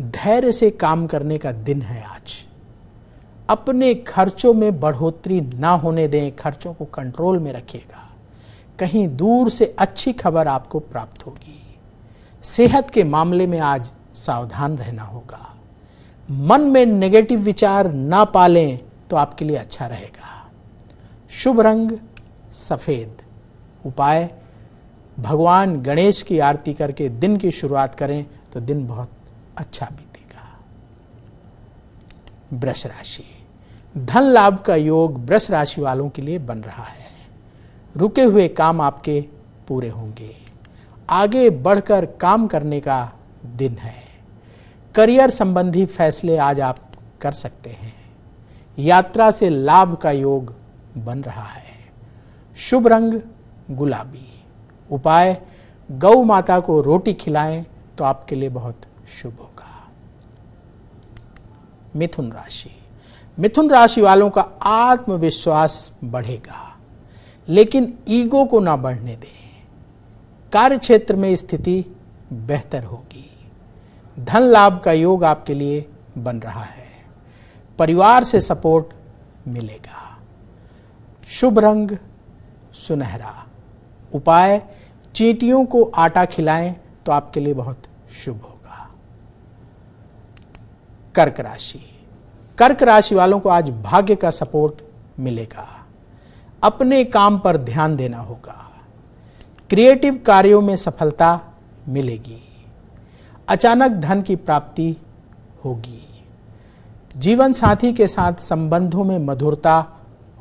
धैर्य से काम करने का दिन है आज अपने खर्चों में बढ़ोतरी ना होने दें खर्चों को कंट्रोल में रखिएगा कहीं दूर से अच्छी खबर आपको प्राप्त होगी सेहत के मामले में आज सावधान रहना होगा मन में नेगेटिव विचार ना पालें तो आपके लिए अच्छा रहेगा शुभ रंग सफेद उपाय भगवान गणेश की आरती करके दिन की शुरुआत करें तो दिन बहुत अच्छा बीतेगा वृष राशि धन लाभ का योग वृष राशि वालों के लिए बन रहा है रुके हुए काम आपके पूरे होंगे आगे बढ़कर काम करने का दिन है करियर संबंधी फैसले आज आप कर सकते हैं यात्रा से लाभ का योग बन रहा है शुभ रंग गुलाबी उपाय गौ माता को रोटी खिलाएं तो आपके लिए बहुत शुभ होगा मिथुन राशि मिथुन राशि वालों का आत्मविश्वास बढ़ेगा लेकिन ईगो को ना बढ़ने दें कार्य क्षेत्र में स्थिति बेहतर होगी धन लाभ का योग आपके लिए बन रहा है परिवार से सपोर्ट मिलेगा शुभ रंग सुनहरा उपाय चींटियों को आटा खिलाएं तो आपके लिए बहुत शुभ हो कर्क राशि कर्क राशि वालों को आज भाग्य का सपोर्ट मिलेगा अपने काम पर ध्यान देना होगा क्रिएटिव कार्यों में सफलता मिलेगी अचानक धन की प्राप्ति होगी जीवन साथी के साथ संबंधों में मधुरता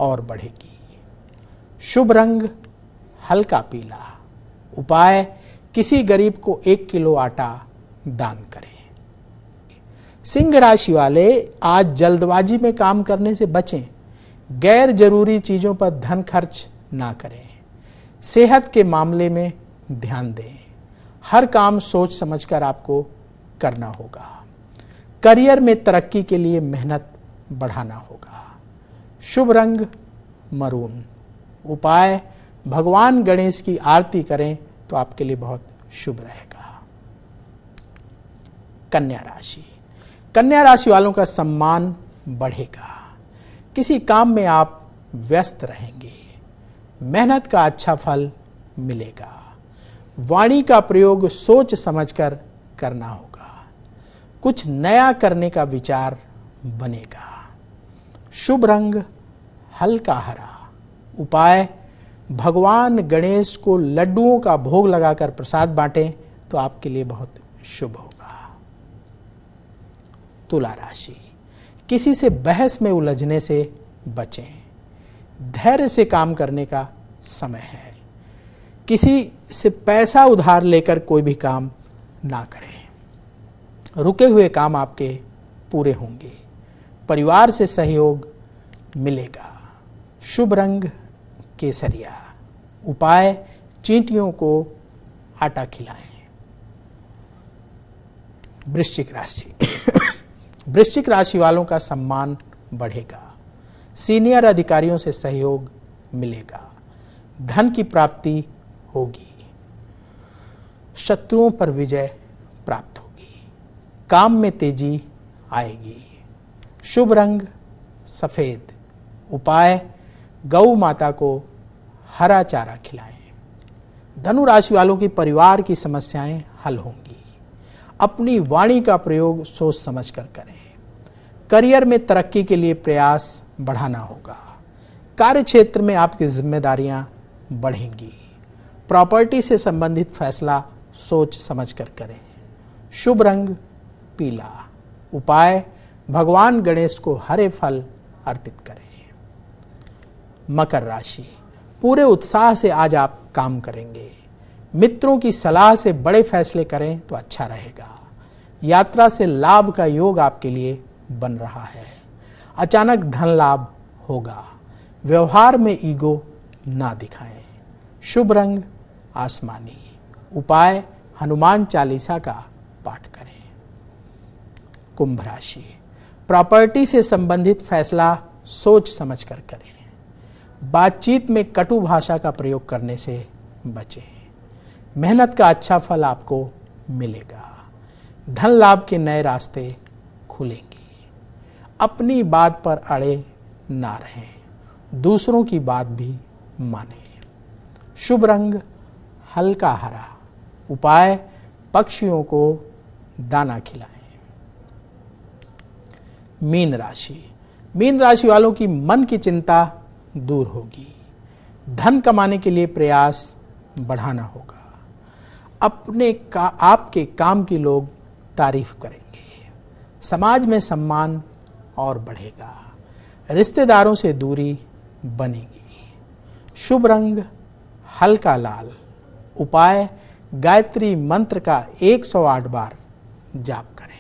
और बढ़ेगी शुभ रंग हल्का पीला उपाय किसी गरीब को एक किलो आटा दान करें सिंह राशि वाले आज जल्दबाजी में काम करने से बचें गैर जरूरी चीज़ों पर धन खर्च ना करें सेहत के मामले में ध्यान दें हर काम सोच समझकर आपको करना होगा करियर में तरक्की के लिए मेहनत बढ़ाना होगा शुभ रंग मरून उपाय भगवान गणेश की आरती करें तो आपके लिए बहुत शुभ रहेगा कन्या राशि कन्या राशि वालों का सम्मान बढ़ेगा किसी काम में आप व्यस्त रहेंगे मेहनत का अच्छा फल मिलेगा वाणी का प्रयोग सोच समझकर करना होगा कुछ नया करने का विचार बनेगा शुभ रंग हल्का हरा उपाय भगवान गणेश को लड्डुओं का भोग लगाकर प्रसाद बांटें तो आपके लिए बहुत शुभ हो तुला राशि किसी से बहस में उलझने से बचें धैर्य से काम करने का समय है किसी से पैसा उधार लेकर कोई भी काम ना करें रुके हुए काम आपके पूरे होंगे परिवार से सहयोग मिलेगा शुभ रंग केसरिया उपाय चींटियों को आटा खिलाएं वृश्चिक राशि वृश्चिक राशि वालों का सम्मान बढ़ेगा सीनियर अधिकारियों से सहयोग मिलेगा धन की प्राप्ति होगी शत्रुओं पर विजय प्राप्त होगी काम में तेजी आएगी शुभ रंग सफ़ेद उपाय गौ माता को हरा चारा खिलाएं धनु राशि वालों की परिवार की समस्याएं हल होंगी अपनी वाणी का प्रयोग सोच समझ कर करें करियर में तरक्की के लिए प्रयास बढ़ाना होगा कार्य क्षेत्र में आपकी जिम्मेदारियां बढ़ेंगी प्रॉपर्टी से संबंधित फैसला सोच समझ कर करें शुभ रंग पीला उपाय भगवान गणेश को हरे फल अर्पित करें मकर राशि पूरे उत्साह से आज आप काम करेंगे मित्रों की सलाह से बड़े फैसले करें तो अच्छा रहेगा यात्रा से लाभ का योग आपके लिए बन रहा है अचानक धन लाभ होगा व्यवहार में ईगो ना दिखाएं शुभ रंग आसमानी उपाय हनुमान चालीसा का पाठ करें कुंभ राशि प्रॉपर्टी से संबंधित फैसला सोच समझ कर करें बातचीत में कटु भाषा का प्रयोग करने से बचें मेहनत का अच्छा फल आपको मिलेगा धन लाभ के नए रास्ते खुलेंगे अपनी बात पर अड़े ना रहें दूसरों की बात भी माने शुभ रंग हल्का हरा उपाय पक्षियों को दाना खिलाएं मीन राशि मीन राशि वालों की मन की चिंता दूर होगी धन कमाने के लिए प्रयास बढ़ाना होगा अपने का आपके काम की लोग तारीफ करेंगे समाज में सम्मान और बढ़ेगा रिश्तेदारों से दूरी बनेगी शुभ रंग हल्का लाल उपाय गायत्री मंत्र का 108 बार जाप करें